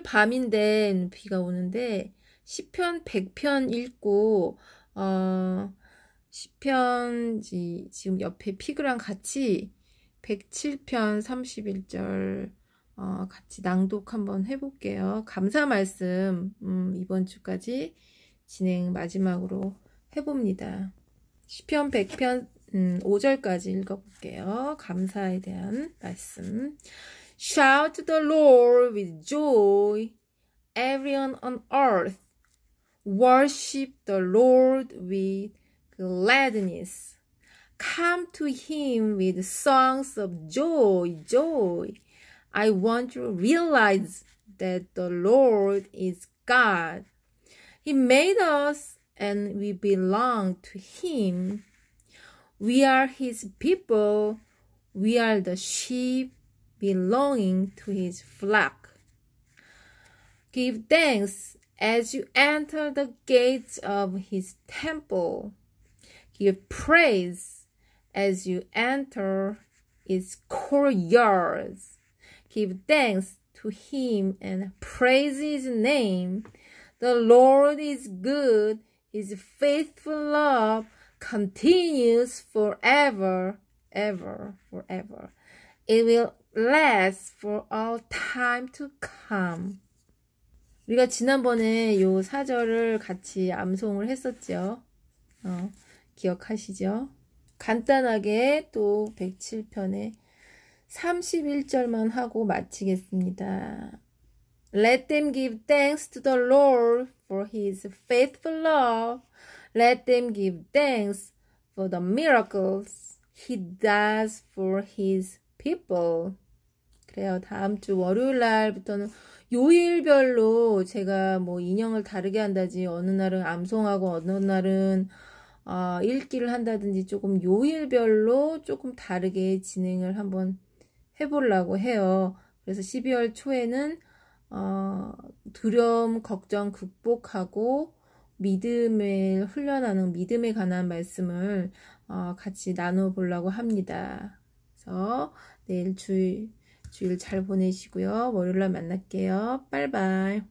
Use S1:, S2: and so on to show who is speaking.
S1: 오늘 밤인데 비가 오는데 시편 100편 읽고 어 시편 지금 옆에 피그랑 같이 107편 31절 어, 같이 낭독 한번 해볼게요. 감사 말씀 음, 이번 주까지 진행 마지막으로 해봅니다. 시편 100편 음, 5절까지 읽어볼게요. 감사에 대한 말씀. Shout to the Lord with joy, everyone on earth. Worship the Lord with gladness. Come to him with songs of joy, joy. I want to realize that the Lord is God. He made us and we belong to Him. We are His people. We are the sheep belonging to his flock. Give thanks as you enter the gates of his temple. Give praise as you enter his courtyards. Give thanks to him and praise his name. The Lord is good. His faithful love continues forever, ever, forever. It will last for all time to come. 우리가 지난번에 요 사절을 같이 암송을 했었죠. 어, 기억하시죠? 간단하게 또 107편에 31절만 하고 마치겠습니다. Let them give thanks to the Lord for his faithful love. Let them give thanks for the miracles he does for his people. 그래요. 다음 주 월요일 날부터는 요일별로 제가 뭐 인형을 다르게 한다지 어느 날은 암송하고 어느 날은 어, 읽기를 한다든지 조금 요일별로 조금 다르게 진행을 한번 해보려고 해요. 그래서 12월 초에는 어, 두려움, 걱정 극복하고 믿음을 훈련하는 믿음에 관한 말씀을 어, 같이 나눠보려고 합니다. 그래서 내일 주일, 주일 잘 보내시고요. 월요일날 만날게요. 빨빨